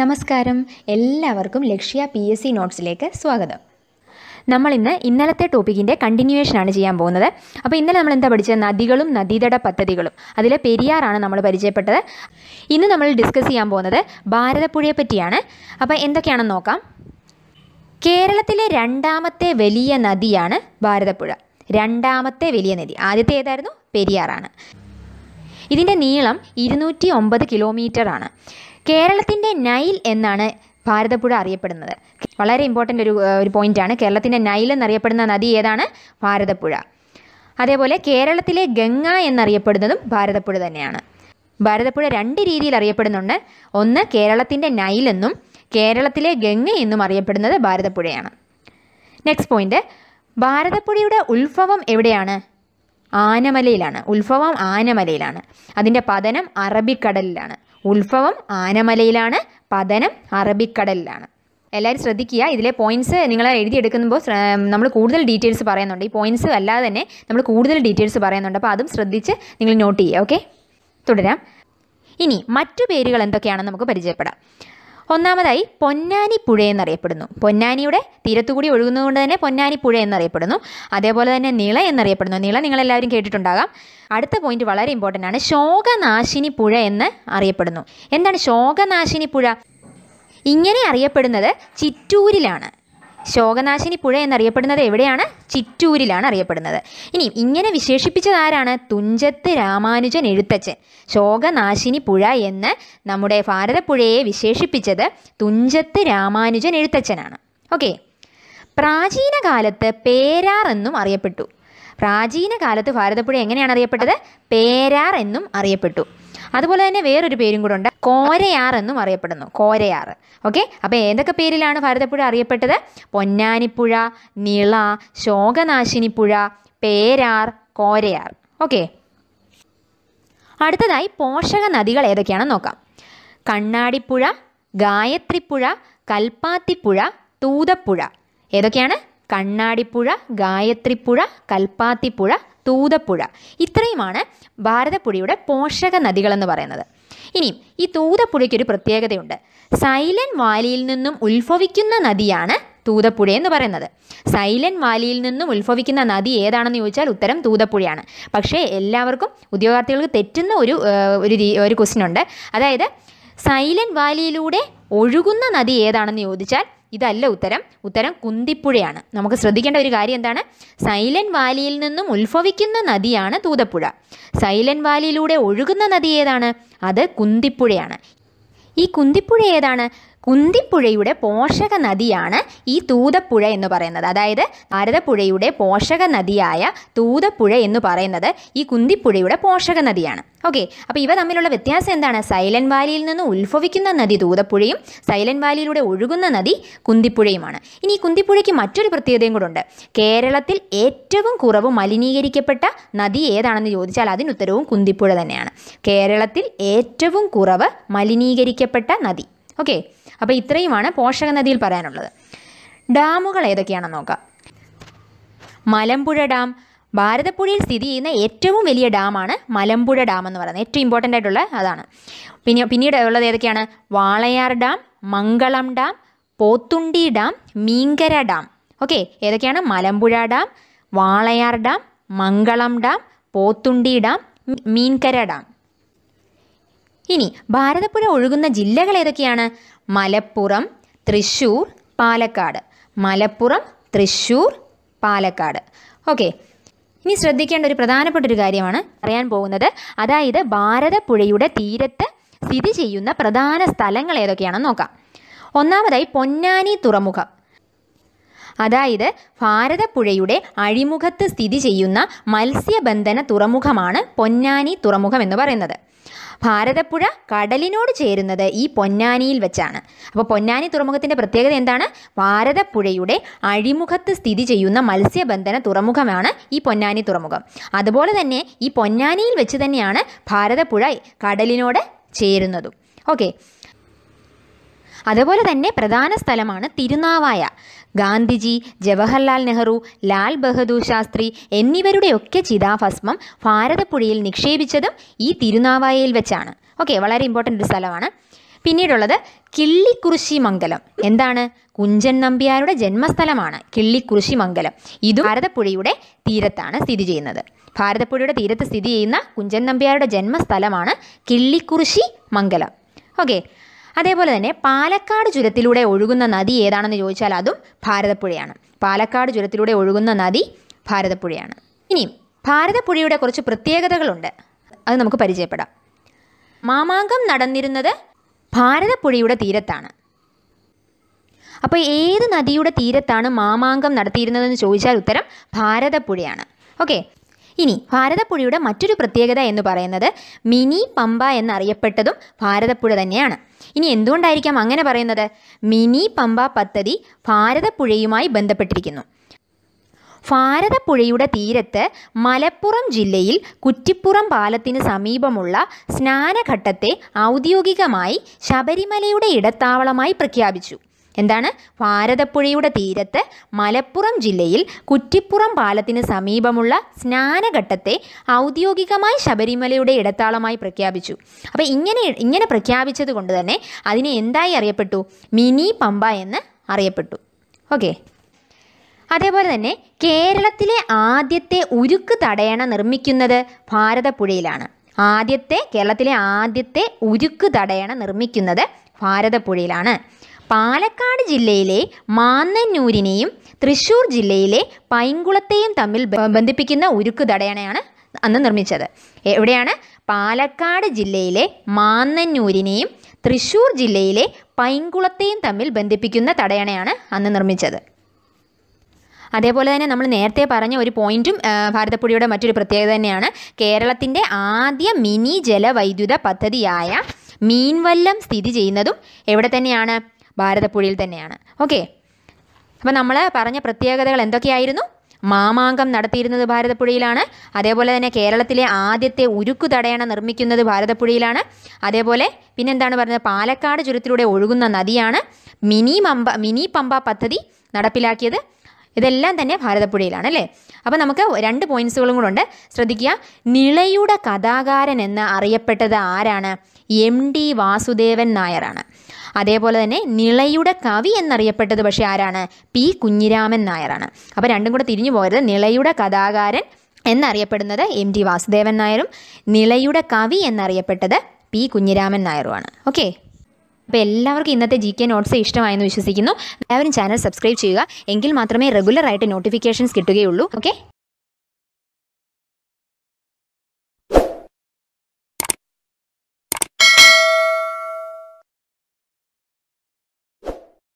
നമസ്കാരം എല്ലാവർക്കും Lakshya P S C നോട്ട്സിലേക്ക് സ്വാഗതം നമ്മൾ ഇന്ന് ഇന്നലത്തെ ടോപ്പിക്കിൻ്റെ കണ്ടിന്യൂവേഷനാണ് ചെയ്യാൻ പോകുന്നത് അപ്പോൾ ഇന്നലെ നമ്മൾ എന്താ പഠിച്ചത് നദികളും നദീതട പദ്ധതികളും അതിലെ പെരിയാറാണ് നമ്മൾ പരിചയപ്പെട്ടത് ഇന്ന് നമ്മൾ ഡിസ്കസ് ചെയ്യാൻ പോകുന്നത് ഭാരതപ്പുഴയെ പറ്റിയാണ് അപ്പോൾ എന്തൊക്കെയാണെന്ന് നോക്കാം കേരളത്തിലെ രണ്ടാമത്തെ വലിയ നദിയാണ് ഭാരതപ്പുഴ രണ്ടാമത്തെ വലിയ നദി ആദ്യത്തെ ഏതായിരുന്നു പെരിയാറാണ് ഇതിൻ്റെ നീളം ഇരുന്നൂറ്റി ഒമ്പത് കിലോമീറ്ററാണ് കേരളത്തിൻ്റെ നൈൽ എന്നാണ് ഭാരതപ്പുഴ അറിയപ്പെടുന്നത് വളരെ ഇമ്പോർട്ടൻ്റ് ഒരു ഒരു പോയിൻ്റാണ് കേരളത്തിൻ്റെ നൈൽ എന്നറിയപ്പെടുന്ന നദി ഏതാണ് ഭാരതപ്പുഴ അതേപോലെ കേരളത്തിലെ ഗംഗ എന്നറിയപ്പെടുന്നതും ഭാരതപ്പുഴ തന്നെയാണ് ഭാരതപ്പുഴ രണ്ട് രീതിയിൽ അറിയപ്പെടുന്നുണ്ട് ഒന്ന് കേരളത്തിൻ്റെ നൈൽ എന്നും കേരളത്തിലെ ഗംഗ എന്നും അറിയപ്പെടുന്നത് ഭാരതപ്പുഴയാണ് നെക്സ്റ്റ് പോയിന്റ് ഭാരതപ്പുഴയുടെ ഉത്ഭവം എവിടെയാണ് ആനമലയിലാണ് ഉത്ഭവം ആനമലയിലാണ് അതിൻ്റെ പതനം അറബിക്കടലിലാണ് ഉത്ഭവം ആനമലയിലാണ് പതനം അറബിക്കടലിലാണ് എല്ലാവരും ശ്രദ്ധിക്കുക ഇതിലെ പോയിന്റ്സ് നിങ്ങൾ എഴുതിയെടുക്കുമ്പോൾ നമ്മൾ കൂടുതൽ ഡീറ്റെയിൽസ് പറയുന്നുണ്ട് ഈ പോയിന്റ്സ് അല്ലാതെ തന്നെ നമ്മൾ കൂടുതൽ ഡീറ്റെയിൽസ് പറയുന്നുണ്ട് അപ്പോൾ അതും ശ്രദ്ധിച്ച് നിങ്ങൾ നോട്ട് ചെയ്യുക ഓക്കെ തുടരാം ഇനി മറ്റു പേരുകൾ എന്തൊക്കെയാണെന്ന് നമുക്ക് പരിചയപ്പെടാം ഒന്നാമതായി പൊന്നാനി പുഴ എന്നറിയപ്പെടുന്നു പൊന്നാനിയുടെ തീരത്തുകൂടി ഒഴുകുന്നതുകൊണ്ട് തന്നെ പൊന്നാനി പുഴ എന്നറിയപ്പെടുന്നു അതേപോലെ തന്നെ നിള എന്നറിയപ്പെടുന്നു നിള നിങ്ങളെല്ലാവരും കേട്ടിട്ടുണ്ടാകാം അടുത്ത പോയിന്റ് വളരെ ഇമ്പോർട്ടൻ്റ് ആണ് ശോകനാശിനി പുഴ എന്ന് അറിയപ്പെടുന്നു എന്താണ് ശോകനാശിനി പുഴ ഇങ്ങനെ അറിയപ്പെടുന്നത് ചിറ്റൂരിലാണ് ശോകനാശിനി പുഴ എന്നറിയപ്പെടുന്നത് എവിടെയാണ് ചിറ്റൂരിലാണ് അറിയപ്പെടുന്നത് ഇനി ഇങ്ങനെ വിശേഷിപ്പിച്ചത് ആരാണ് തുഞ്ചത്ത് രാമാനുജൻ എഴുത്തച്ഛൻ ശോകനാശിനി പുഴ എന്ന് നമ്മുടെ ഭാരതപ്പുഴയെ വിശേഷിപ്പിച്ചത് തുഞ്ചത്ത് രാമാനുജൻ എഴുത്തച്ഛനാണ് ഓക്കെ പ്രാചീന കാലത്ത് പേരാർ എന്നും അറിയപ്പെട്ടു പ്രാചീന കാലത്ത് ഭാരതപ്പുഴ എങ്ങനെയാണ് അറിയപ്പെട്ടത് പേരാർ എന്നും അറിയപ്പെട്ടു അതുപോലെ തന്നെ വേറൊരു പേരും കൂടെ ഉണ്ട് കോരയാർ അറിയപ്പെടുന്നു കോരയാർ ഓക്കെ അപ്പോൾ ഏതൊക്കെ പേരിലാണ് ഭാരതപ്പുഴ അറിയപ്പെട്ടത് പൊന്നാനിപ്പുഴ നിള ശോകനാശിനിപ്പുഴ പേരാർ കോരയാർ ഓക്കെ അടുത്തതായി പോഷക നദികൾ ഏതൊക്കെയാണെന്ന് നോക്കാം കണ്ണാടിപ്പുഴ ഗായത്രിപ്പുഴ കൽപ്പാത്തിപ്പുഴ തൂതപ്പുഴ ഏതൊക്കെയാണ് കണ്ണാടിപ്പുഴ ഗായത്രിപ്പുഴ കൽപ്പാത്തിപ്പുഴ തൂതപ്പുഴ ഇത്രയുമാണ് ഭാരതപ്പുഴയുടെ പോഷക നദികളെന്ന് പറയുന്നത് ഇനിയും ഈ ഒരു പ്രത്യേകതയുണ്ട് സൈലന്റ് വാലിയിൽ നിന്നും ഉത്ഭവിക്കുന്ന നദിയാണ് തൂതപ്പുഴ എന്ന് പറയുന്നത് സൈലന്റ് വാലിയിൽ നിന്നും ഉത്ഭവിക്കുന്ന നദി ഏതാണെന്ന് ചോദിച്ചാൽ ഉത്തരം തൂതപ്പുഴയാണ് പക്ഷേ എല്ലാവർക്കും ഉദ്യോഗാർത്ഥികൾക്ക് തെറ്റുന്ന ഒരു ഒരു ഒരു ക്വസ്റ്റ്യൻ ഉണ്ട് അതായത് സൈലന്റ് വാലിയിലൂടെ ഒഴുകുന്ന നദി ഏതാണെന്ന് ചോദിച്ചാൽ ഇതല്ല ഉത്തരം ഉത്തരം കുന്തിപ്പുഴയാണ് നമുക്ക് ശ്രദ്ധിക്കേണ്ട ഒരു കാര്യം എന്താണ് സൈലൻറ്റ് വാലിയിൽ നിന്നും ഉത്ഭവിക്കുന്ന നദിയാണ് തൂതപ്പുഴ സൈലൻറ്റ് വാലിയിലൂടെ ഒഴുകുന്ന നദി ഏതാണ് അത് കുന്തിപ്പുഴയാണ് ഈ കുന്തിപ്പുഴ ഏതാണ് കുന്തിപ്പുഴയുടെ പോഷക നദിയാണ് ഈ തൂതപ്പുഴ എന്ന് പറയുന്നത് അതായത് ഭാരതപ്പുഴയുടെ പോഷക നദിയായ തൂതപ്പുഴ എന്ന് പറയുന്നത് ഈ കുന്തിപ്പുഴയുടെ പോഷക നദിയാണ് ഓക്കെ അപ്പോൾ ഇവ തമ്മിലുള്ള വ്യത്യാസം എന്താണ് സൈലൻറ്റ് വാലിയിൽ നിന്ന് ഉത്ഭവിക്കുന്ന നദി തൂതപ്പുഴയും സൈലൻറ്റ് വാലിയിലൂടെ ഒഴുകുന്ന നദി കുന്തിപ്പുഴയുമാണ് ഇനി ഈ കുന്തിപ്പുഴയ്ക്ക് മറ്റൊരു പ്രത്യേകതയും കൂടെ ഉണ്ട് കേരളത്തിൽ ഏറ്റവും കുറവ് മലിനീകരിക്കപ്പെട്ട നദി ഏതാണെന്ന് ചോദിച്ചാൽ അതിനുത്തരവും കുന്തിപ്പുഴ തന്നെയാണ് കേരളത്തിൽ ഏറ്റവും കുറവ് മലിനീകരിക്കപ്പെട്ട നദി ഓക്കെ അപ്പോൾ ഇത്രയുമാണ് പോഷക നദിയിൽ പറയാനുള്ളത് ഡാമുകൾ ഏതൊക്കെയാണെന്ന് നോക്കാം മലമ്പുഴ ഡാം ഭാരതപ്പുഴയിൽ സ്ഥിതി ചെയ്യുന്ന ഏറ്റവും വലിയ ഡാമാണ് മലമ്പുഴ ഡാം എന്ന് പറയുന്നത് ഏറ്റവും ഇമ്പോർട്ടൻ്റ് ആയിട്ടുള്ള അതാണ് പിന്നെ പിന്നീട് ഉള്ളത് ഏതൊക്കെയാണ് Walayar dam Mangalam dam Pothundi dam Meenkara dam okay ഏതൊക്കെയാണ് Malampuzha dam Walayar dam Mangalam dam Pothundi dam Meenkara dam ഇനി ഭാരതപ്പുഴ ഒഴുകുന്ന ജില്ലകൾ ഏതൊക്കെയാണ് മലപ്പുറം തൃശ്ശൂർ പാലക്കാട് മലപ്പുറം തൃശ്ശൂർ പാലക്കാട് ഓക്കെ ഇനി ശ്രദ്ധിക്കേണ്ട ഒരു പ്രധാനപ്പെട്ട ഒരു കാര്യമാണ് പറയാൻ പോകുന്നത് അതായത് ഭാരതപ്പുഴയുടെ തീരത്ത് സ്ഥിതി ചെയ്യുന്ന പ്രധാന സ്ഥലങ്ങൾ ഏതൊക്കെയാണെന്ന് നോക്കാം ഒന്നാമതായി പൊന്നാനി തുറമുഖം അതായത് ഭാരതപ്പുഴയുടെ അഴിമുഖത്ത് സ്ഥിതി ചെയ്യുന്ന മത്സ്യബന്ധന തുറമുഖമാണ് പൊന്നാനി തുറമുഖം എന്ന് പറയുന്നത് ഭാരതപ്പുഴ കടലിനോട് ചേരുന്നത് ഈ പൊന്നാനിയിൽ വെച്ചാണ് അപ്പോൾ പൊന്നാനി തുറമുഖത്തിൻ്റെ പ്രത്യേകത എന്താണ് ഭാരതപ്പുഴയുടെ അഴിമുഖത്ത് സ്ഥിതി ചെയ്യുന്ന മത്സ്യബന്ധന തുറമുഖമാണ് ഈ പൊന്നാനി തുറമുഖം അതുപോലെ തന്നെ ഈ പൊന്നാനിയിൽ വെച്ച് തന്നെയാണ് ഭാരതപ്പുഴ കടലിനോട് ചേരുന്നതും ഓക്കെ അതുപോലെ തന്നെ പ്രധാന സ്ഥലമാണ് തിരുനാവായ ഗാന്ധിജി ജവഹർലാൽ നെഹ്റു ലാൽ ബഹദൂർ ശാസ്ത്രി എന്നിവരുടെയൊക്കെ ചിതാഭസ്മം ഭാരതപ്പുഴയിൽ നിക്ഷേപിച്ചതും ഈ തിരുനാവായയിൽ വെച്ചാണ് ഓക്കെ വളരെ ഇമ്പോർട്ടൻ്റ് ഒരു സ്ഥലമാണ് പിന്നീടുള്ളത് കിള്ളിക്കുറിശി മംഗലം എന്താണ് കുഞ്ചൻ നമ്പ്യാരുടെ ജന്മസ്ഥലമാണ് കിള്ളിക്കുറിശി മംഗലം ഇത് ഭാരതപ്പുഴയുടെ തീരത്താണ് സ്ഥിതി ചെയ്യുന്നത് ഭാരതപ്പുഴയുടെ തീരത്ത് സ്ഥിതി ചെയ്യുന്ന കുഞ്ചൻ നമ്പ്യാരുടെ ജന്മസ്ഥലമാണ് കിള്ളിക്കുറിശി മംഗലം ഓക്കെ അതേപോലെ തന്നെ പാലക്കാട് ചുരത്തിലൂടെ ഒഴുകുന്ന നദി ഏതാണെന്ന് ചോദിച്ചാൽ അതും ഭാരതപ്പുഴയാണ് പാലക്കാട് ചുരത്തിലൂടെ ഒഴുകുന്ന നദി ഭാരതപ്പുഴയാണ് ഇനിയും ഭാരതപ്പുഴയുടെ കുറച്ച് പ്രത്യേകതകളുണ്ട് അത് നമുക്ക് പരിചയപ്പെടാം മാമാങ്കം നടന്നിരുന്നത് ഭാരതപ്പുഴയുടെ തീരത്താണ് അപ്പോൾ ഏത് നദിയുടെ തീരത്താണ് മാമാങ്കം നടത്തിയിരുന്നതെന്ന് ചോദിച്ചാൽ ഉത്തരം ഭാരതപ്പുഴയാണ് ഓക്കെ ഇനി ഭാരതപ്പുഴയുടെ മറ്റൊരു പ്രത്യേകത എന്ന് പറയുന്നത് മിനി പമ്പ എന്നറിയപ്പെട്ടതും ഭാരതപ്പുഴ തന്നെയാണ് ഇനി എന്തുകൊണ്ടായിരിക്കാം അങ്ങനെ പറയുന്നത് മിനി പമ്പ പദ്ധതി ഭാരതപ്പുഴയുമായി ബന്ധപ്പെട്ടിരിക്കുന്നു ഭാരതപ്പുഴയുടെ തീരത്ത് മലപ്പുറം ജില്ലയിൽ കുറ്റിപ്പുറം പാലത്തിന് സമീപമുള്ള സ്നാനഘട്ടത്തെ ഔദ്യോഗികമായി ശബരിമലയുടെ ഇടത്താവളമായി പ്രഖ്യാപിച്ചു എന്താണ് ഭാരതപ്പുഴയുടെ തീരത്ത് മലപ്പുറം ജില്ലയിൽ കുറ്റിപ്പുറം പാലത്തിന് സമീപമുള്ള സ്നാനഘട്ടത്തെ ഔദ്യോഗികമായി ശബരിമലയുടെ ഇടത്താളമായി പ്രഖ്യാപിച്ചു അപ്പോൾ ഇങ്ങനെ ഇങ്ങനെ പ്രഖ്യാപിച്ചത് കൊണ്ട് തന്നെ അതിനെ എന്തായി അറിയപ്പെട്ടു മിനി പമ്പ എന്ന് അറിയപ്പെട്ടു ഓക്കെ അതേപോലെ തന്നെ കേരളത്തിലെ ആദ്യത്തെ ഉരുക്ക് തടയണ നിർമ്മിക്കുന്നത് ഭാരതപ്പുഴയിലാണ് ആദ്യത്തെ കേരളത്തിലെ ആദ്യത്തെ ഉരുക്ക് തടയണ നിർമ്മിക്കുന്നത് ഭാരതപ്പുഴയിലാണ് പാലക്കാട് ജില്ലയിലെ മാന്നന്നൂരിനെയും തൃശ്ശൂർ ജില്ലയിലെ പൈങ്കുളത്തെയും തമ്മിൽ ബന്ധിപ്പിക്കുന്ന ഉരുക്ക് തടയണയാണ് അന്ന് നിർമ്മിച്ചത് എവിടെയാണ് പാലക്കാട് ജില്ലയിലെ മാന്നന്നൂരിനെയും തൃശ്ശൂർ ജില്ലയിലെ പൈങ്കുളത്തെയും തമ്മിൽ ബന്ധിപ്പിക്കുന്ന തടയണയാണ് അന്ന് നിർമ്മിച്ചത് അതേപോലെ തന്നെ നമ്മൾ നേരത്തെ പറഞ്ഞ ഒരു പോയിന്റും ഭാരതപ്പുഴയുടെ മറ്റൊരു പ്രത്യേകത തന്നെയാണ് കേരളത്തിൻ്റെ ആദ്യ മിനി ജലവൈദ്യുത പദ്ധതിയായ മീൻവല്ലം സ്ഥിതി ചെയ്യുന്നതും എവിടെ തന്നെയാണ് ഭാരതപ്പുഴയിൽ തന്നെയാണ് ഓക്കെ അപ്പോൾ നമ്മൾ പറഞ്ഞ പ്രത്യേകതകൾ എന്തൊക്കെയായിരുന്നു മാമാങ്കം നടത്തിയിരുന്നത് ഭാരതപ്പുഴയിലാണ് അതേപോലെ തന്നെ കേരളത്തിലെ ആദ്യത്തെ ഉരുക്കു തടയണ നിർമ്മിക്കുന്നത് ഭാരതപ്പുഴയിലാണ് അതേപോലെ പിന്നെന്താണ് പറഞ്ഞത് പാലക്കാട് ചുരത്തിലൂടെ ഒഴുകുന്ന നദിയാണ് മിനി മമ്പ മിനി പമ്പ പദ്ധതി നടപ്പിലാക്കിയത് ഇതെല്ലാം തന്നെ ഭാരതപ്പുഴയിലാണ് അല്ലേ അപ്പോൾ നമുക്ക് രണ്ട് പോയിൻസുകളും കൂടെ ഉണ്ട് ശ്രദ്ധിക്കുക നിളയുടെ കഥാകാരൻ എന്ന് അറിയപ്പെട്ടത് ആരാണ് എം ഡി വാസുദേവൻ നായരാണ് അതേപോലെ തന്നെ നിളയുടെ കവി എന്നറിയപ്പെട്ടത് പക്ഷേ ആരാണ് പി കുഞ്ഞിരാമൻ നായരാണ് അപ്പോൾ രണ്ടും കൂടെ തിരിഞ്ഞു പോയത് നിളയുടെ കഥാകാരൻ എന്നറിയപ്പെടുന്നത് എം ടി വാസുദേവൻ നായരും നിളയുടെ കവി എന്നറിയപ്പെട്ടത് പി കുഞ്ഞിരാമൻ നായരുമാണ് ഓക്കെ അപ്പോൾ എല്ലാവർക്കും ഇന്നത്തെ ജി കെ നോട്ട്സ് ഇഷ്ടമായെന്ന് വിശ്വസിക്കുന്നു എല്ലാവരും ചാനൽ സബ്സ്ക്രൈബ് ചെയ്യുക എങ്കിൽ മാത്രമേ റെഗുലറായിട്ട് നോട്ടിഫിക്കേഷൻസ് കിട്ടുകയുള്ളൂ ഓക്കെ